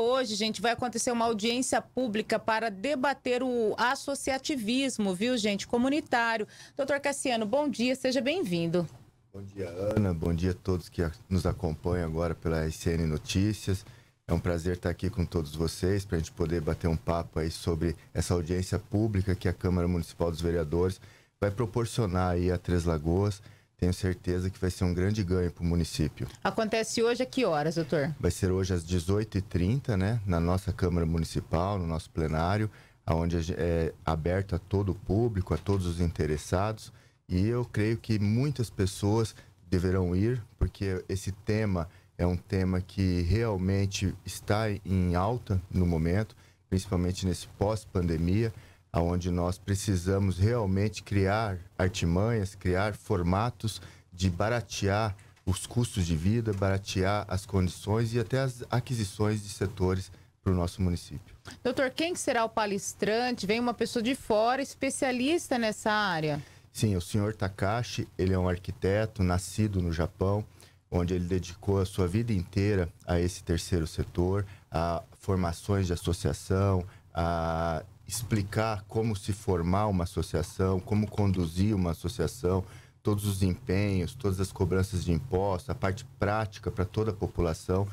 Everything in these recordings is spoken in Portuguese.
Hoje, gente, vai acontecer uma audiência pública para debater o associativismo, viu, gente, comunitário. Doutor Cassiano, bom dia, seja bem-vindo. Bom dia, Ana. Bom dia a todos que nos acompanham agora pela SN Notícias. É um prazer estar aqui com todos vocês para a gente poder bater um papo aí sobre essa audiência pública que a Câmara Municipal dos Vereadores vai proporcionar aí a Três Lagoas tenho certeza que vai ser um grande ganho para o município. Acontece hoje a que horas, doutor? Vai ser hoje às 18h30, né? Na nossa Câmara Municipal, no nosso plenário, onde é aberto a todo o público, a todos os interessados. E eu creio que muitas pessoas deverão ir, porque esse tema é um tema que realmente está em alta no momento, principalmente nesse pós-pandemia aonde nós precisamos realmente criar artimanhas, criar formatos de baratear os custos de vida, baratear as condições e até as aquisições de setores para o nosso município. Doutor, quem será o palestrante? Vem uma pessoa de fora, especialista nessa área? Sim, o senhor Takashi, ele é um arquiteto nascido no Japão, onde ele dedicou a sua vida inteira a esse terceiro setor, a formações de associação, a explicar como se formar uma associação, como conduzir uma associação, todos os empenhos, todas as cobranças de impostos, a parte prática para toda a população,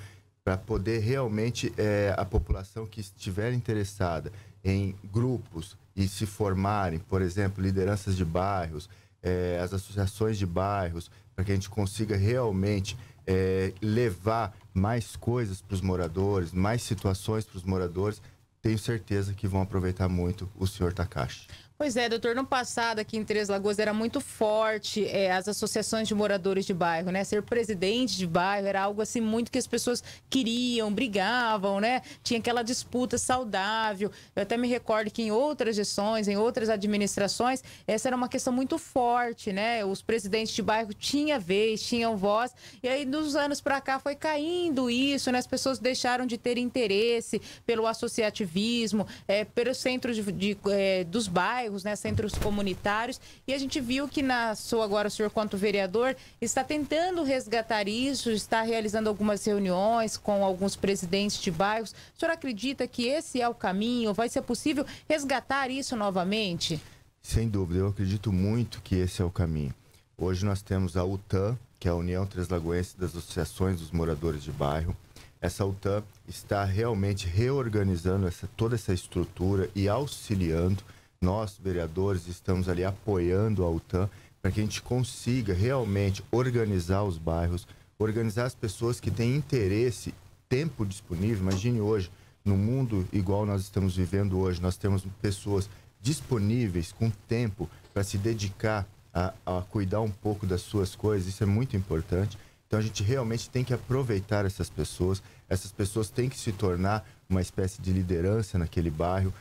para poder realmente é, a população que estiver interessada em grupos e se formarem, por exemplo, lideranças de bairros, é, as associações de bairros, para que a gente consiga realmente é, levar mais coisas para os moradores, mais situações para os moradores, tenho certeza que vão aproveitar muito o senhor Takashi. Pois é, doutor, no passado aqui em Três Lagoas era muito forte é, as associações de moradores de bairro, né? Ser presidente de bairro era algo assim muito que as pessoas queriam, brigavam, né? Tinha aquela disputa saudável. Eu até me recordo que em outras gestões, em outras administrações, essa era uma questão muito forte, né? Os presidentes de bairro tinham vez, tinham voz. E aí, dos anos para cá, foi caindo isso, né? As pessoas deixaram de ter interesse pelo associativismo, é, pelos centros de, de, é, dos bairros bairros, né, centros comunitários. E a gente viu que na sua agora o senhor quanto vereador está tentando resgatar isso, está realizando algumas reuniões com alguns presidentes de bairros. O senhor acredita que esse é o caminho? Vai ser possível resgatar isso novamente? Sem dúvida, eu acredito muito que esse é o caminho. Hoje nós temos a UTAN, que é a União Translagoense das Associações dos Moradores de Bairro. Essa UTAN está realmente reorganizando essa, toda essa estrutura e auxiliando nós, vereadores, estamos ali apoiando a UTAN para que a gente consiga realmente organizar os bairros, organizar as pessoas que têm interesse, tempo disponível. Imagine hoje, no mundo igual nós estamos vivendo hoje, nós temos pessoas disponíveis com tempo para se dedicar a, a, cuidar um pouco das suas coisas, isso é muito importante. Então a gente realmente tem que aproveitar essas pessoas, essas pessoas têm que se tornar uma espécie de liderança naquele bairro,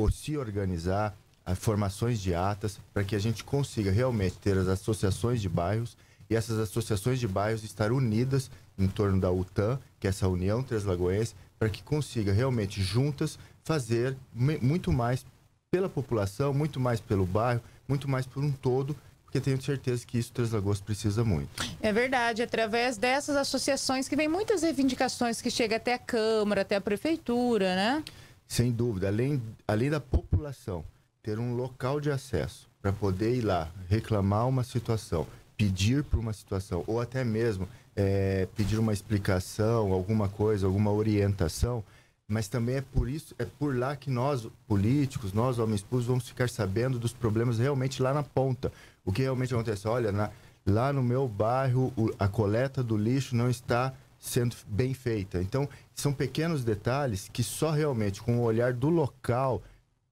ou se organizar, formações de atas, para que a gente consiga realmente ter as associações de bairros e essas associações de bairros estar unidas em torno da UTAM, que é essa União Translagoense, para que consiga realmente juntas fazer muito mais pela população, muito mais pelo bairro, muito mais por um todo, porque tenho certeza que isso Três Lagoas precisa muito. É verdade, através dessas associações que vem muitas reivindicações que chega até a Câmara, até a Prefeitura, né? sem dúvida, além, além da população ter um local de acesso para poder ir lá reclamar uma situação, pedir por uma situação, ou até mesmo é, pedir uma explicação, alguma coisa, alguma orientação, mas também é por isso, é por lá que nós, políticos, nós, homens públicos, vamos ficar sabendo dos problemas realmente lá na ponta. O que realmente acontece? Olha, na, lá no meu bairro, o, a coleta do lixo não está sendo bem feita. Então, são pequenos detalhes que só realmente com o olhar do local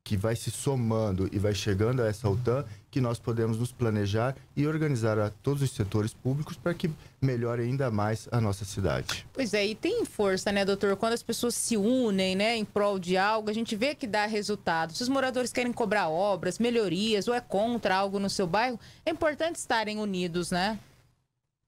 que vai se somando e vai chegando a essa OTAN que nós podemos nos planejar e organizar a todos os setores públicos para que melhore ainda mais a nossa cidade. Pois é, e tem força, né, doutor? Quando as pessoas se unem, né, em prol de algo, a gente vê que dá resultado. Se os moradores querem cobrar obras, melhorias ou é contra algo no seu bairro, é importante estarem unidos, né?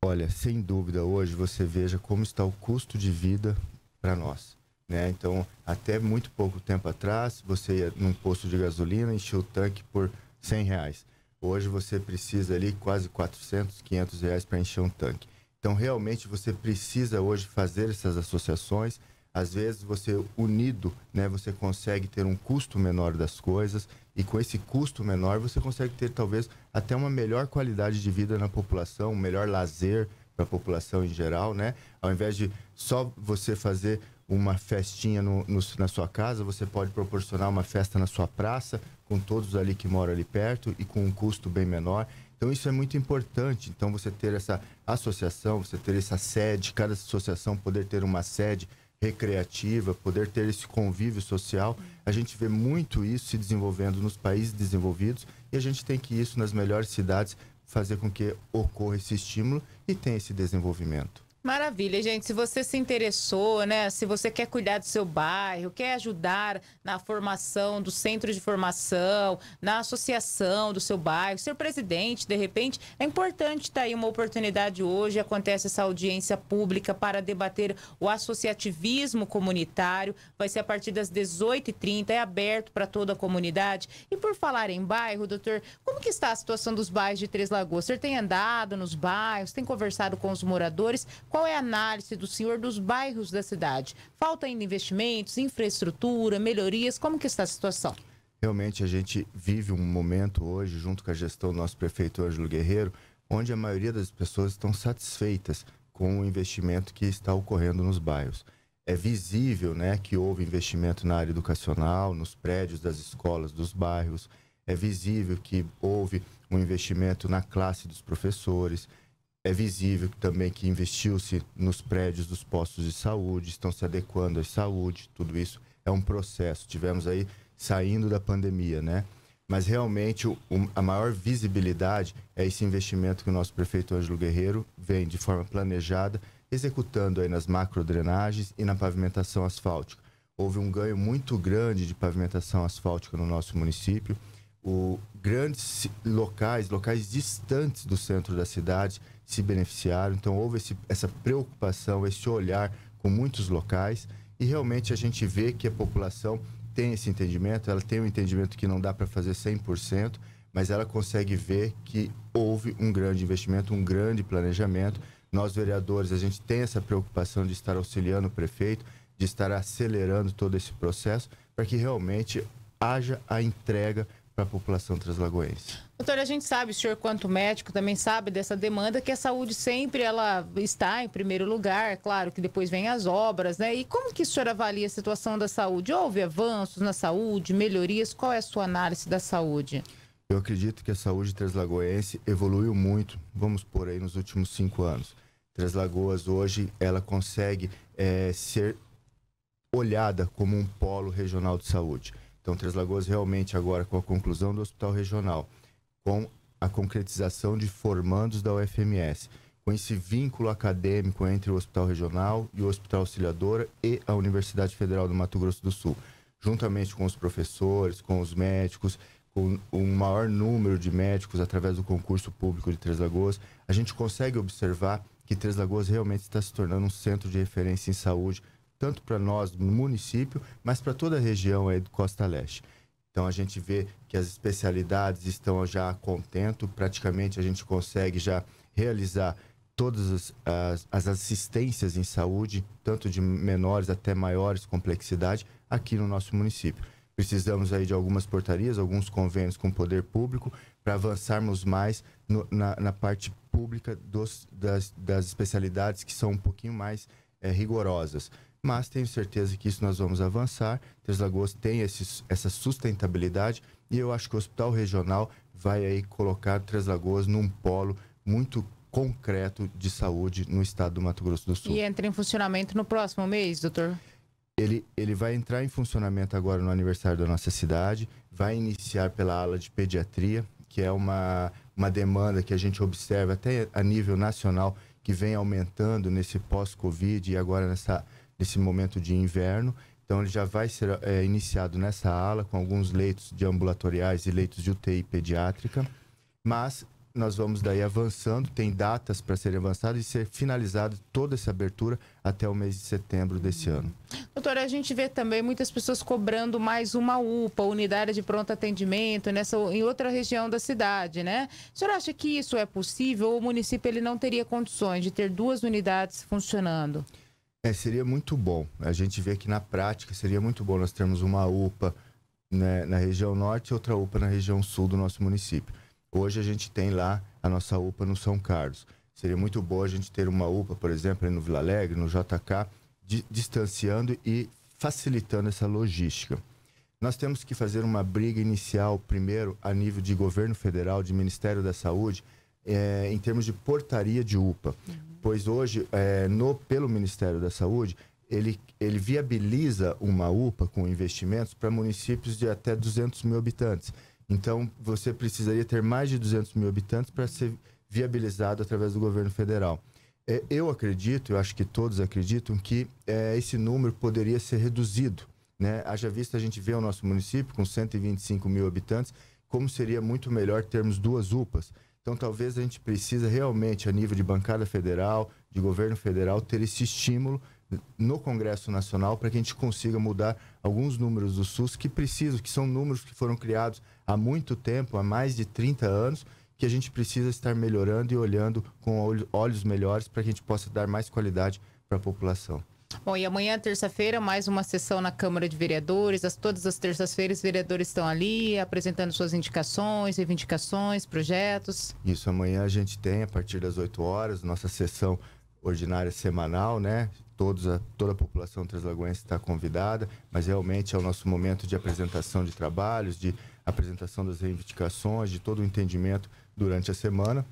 Olha, sem dúvida, hoje você veja como está o custo de vida para nós. Né? Então, até muito pouco tempo atrás, você ia num posto de gasolina, enchia o tanque por 100 reais. Hoje você precisa ali quase 400, 500 reais para encher um tanque. Então, realmente, você precisa hoje fazer essas associações às vezes você unido, né, você consegue ter um custo menor das coisas e com esse custo menor você consegue ter talvez até uma melhor qualidade de vida na população, um melhor lazer para a população em geral, né? Ao invés de só você fazer uma festinha no, no, na sua casa, você pode proporcionar uma festa na sua praça, com todos ali que moram ali perto e com um custo bem menor. Então isso é muito importante. Então você ter essa associação, você ter essa sede, cada associação poder ter uma sede recreativa, poder ter esse convívio social. A gente vê muito isso se desenvolvendo nos países desenvolvidos e a gente tem que isso nas melhores cidades fazer com que ocorra esse estímulo e tenha esse desenvolvimento. Maravilha, gente. Se você se interessou, né? Se você quer cuidar do seu bairro, quer ajudar na formação do centro de formação, na associação do seu bairro, ser presidente, de repente, é importante estar tá aí uma oportunidade hoje. Acontece essa audiência pública para debater o associativismo comunitário. Vai ser a partir das 18h30, é aberto para toda a comunidade. E por falar em bairro, doutor, como que está a situação dos bairros de Três Lagoas? O senhor tem andado nos bairros, tem conversado com os moradores? Qual é a análise do senhor dos bairros da cidade? Falta ainda investimentos, infraestrutura, melhorias? Como que está a situação? Realmente a gente vive um momento hoje, junto com a gestão do nosso prefeito Ângelo Guerreiro, onde a maioria das pessoas estão satisfeitas com o investimento que está ocorrendo nos bairros. É visível né, que houve investimento na área educacional, nos prédios das escolas dos bairros, é visível que houve um investimento na classe dos professores, é visível também que investiu-se nos prédios dos postos de saúde, estão se adequando à saúde, tudo isso é um processo. Tivemos aí saindo da pandemia, né? Mas realmente o, a maior visibilidade é esse investimento que o nosso prefeito Ângelo Guerreiro vem de forma planejada, executando aí nas macrodrenagens e na pavimentação asfáltica. Houve um ganho muito grande de pavimentação asfáltica no nosso município. O, grandes locais, locais distantes do centro da cidade, se beneficiaram. Então, houve esse, essa preocupação, esse olhar com muitos locais e realmente a gente vê que a população tem esse entendimento, ela tem um entendimento que não dá para fazer 100%, mas ela consegue ver que houve um grande investimento, um grande planejamento. Nós, vereadores, a gente tem essa preocupação de estar auxiliando o prefeito, de estar acelerando todo esse processo para que realmente haja a entrega para a população translagoense. Doutor, a gente sabe, o senhor quanto médico também sabe dessa demanda, que a saúde sempre ela está em primeiro lugar, claro que depois vem as obras, né? E como que o senhor avalia a situação da saúde? Houve avanços na saúde, melhorias? Qual é a sua análise da saúde? Eu acredito que a saúde traslagoense evoluiu muito, vamos por aí, nos últimos cinco anos. Três Lagoas hoje, ela consegue é, ser olhada como um polo regional de saúde. Então, Três Lagoas realmente agora com a conclusão do hospital regional, com a concretização de formandos da UFMS, com esse vínculo acadêmico entre o Hospital Regional e o Hospital Auxiliadora e a Universidade Federal do Mato Grosso do Sul, juntamente com os professores, com os médicos, com o maior número de médicos através do concurso público de Três Lagoas, a gente consegue observar que Três Lagoas realmente está se tornando um centro de referência em saúde, tanto para nós no município, mas para toda a região aí do Costa Leste. Então a gente vê que as especialidades estão já a contento, praticamente a gente consegue já realizar todas as, as, assistências em saúde, tanto de menores até maiores complexidade, aqui no nosso município. Precisamos aí de algumas portarias, alguns convênios com o poder público, para avançarmos mais no, na, na, parte pública dos, das, das especialidades que são um pouquinho mais é, rigorosas. Mas tenho certeza que isso nós vamos avançar. Três Lagoas tem esse, essa sustentabilidade e eu acho que o hospital regional vai aí colocar Três Lagoas num polo muito concreto de saúde no estado do Mato Grosso do Sul. E entra em funcionamento no próximo mês, doutor? Ele, ele vai entrar em funcionamento agora no aniversário da nossa cidade, vai iniciar pela ala de pediatria, que é uma, uma demanda que a gente observa até a nível nacional que vem aumentando nesse pós-Covid e agora nessa, nesse momento de inverno. Então, ele já vai ser é, iniciado nessa ala, com alguns leitos de ambulatoriais e leitos de UTI pediátrica. Mas nós vamos daí avançando, tem datas para serem avançadas e ser finalizada toda essa abertura até o mês de setembro desse ano. Doutora, a gente vê também muitas pessoas cobrando mais uma UPA, unidade de pronto atendimento, nessa, em outra região da cidade, né? O senhor acha que isso é possível ou o município ele não teria condições de ter duas unidades funcionando? É, seria muito bom. A gente vê que na prática seria muito bom nós termos uma UPA né, na região norte e outra UPA na região sul do nosso município. Hoje a gente tem lá a nossa UPA no São Carlos. Seria muito bom a gente ter uma UPA, por exemplo, no Vila Alegre, no JK, di distanciando e facilitando essa logística. Nós temos que fazer uma briga inicial, primeiro, a nível de governo federal, de Ministério da Saúde, é, em termos de portaria de UPA. Uhum. Pois hoje, é, no, pelo Ministério da Saúde, ele, ele viabiliza uma UPA com investimentos para municípios de até 200 mil habitantes. Então, você precisaria ter mais de 200 mil habitantes para ser viabilizado através do governo federal é, eu acredito, eu acho que todos acreditam, que é, esse número poderia ser reduzido. Né? Haja vista a gente vê o nosso município com 125 mil habitantes, como seria muito melhor termos duas UPAs. Então, talvez a gente precisa realmente, a nível de bancada federal, de governo federal, ter esse estímulo no Congresso Nacional para que a gente consiga mudar alguns números do SUS que precisam, que são números que foram criados há muito tempo, há mais de 30 anos, que a gente precisa estar melhorando e olhando com olhos melhores para que a gente possa dar mais qualidade para a população. Bom, e amanhã, terça-feira, mais uma sessão na Câmara de Vereadores. As, todas as terças-feiras, vereadores estão ali apresentando suas indicações, reivindicações, projetos. Isso, amanhã a gente tem, a partir das 8 horas, nossa sessão ordinária semanal, né? Todos a, toda a população translagoense está convidada, mas realmente é o nosso momento de apresentação de trabalhos, de apresentação das reivindicações, de todo o entendimento durante a semana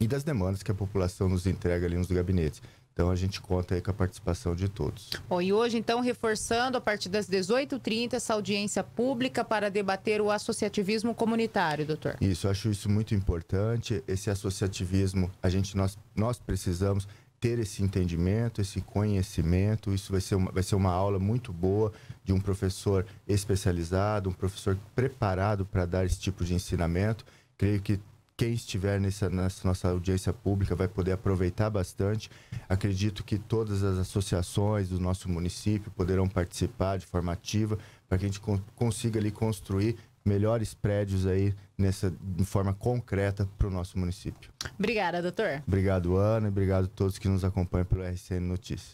e das demandas que a população nos entrega ali nos gabinetes. Então a gente conta aí com a participação de todos. Bom, e hoje então reforçando a partir das 18h30 essa audiência pública para debater o associativismo comunitário, doutor. Isso, acho isso muito importante. Esse associativismo, a gente nós, nós precisamos ter esse entendimento, esse conhecimento. Isso vai ser, uma, vai ser uma aula muito boa de um professor especializado, um professor preparado para dar esse tipo de ensinamento. Creio que quem estiver nessa, nessa, nossa audiência pública vai poder aproveitar bastante. Acredito que todas as associações do nosso município poderão participar de forma ativa para que a gente consiga ali construir melhores prédios aí nessa de forma concreta para o nosso município. Obrigada, doutor. Obrigado, Ana, e obrigado a todos que nos acompanham pelo RCN Notícias.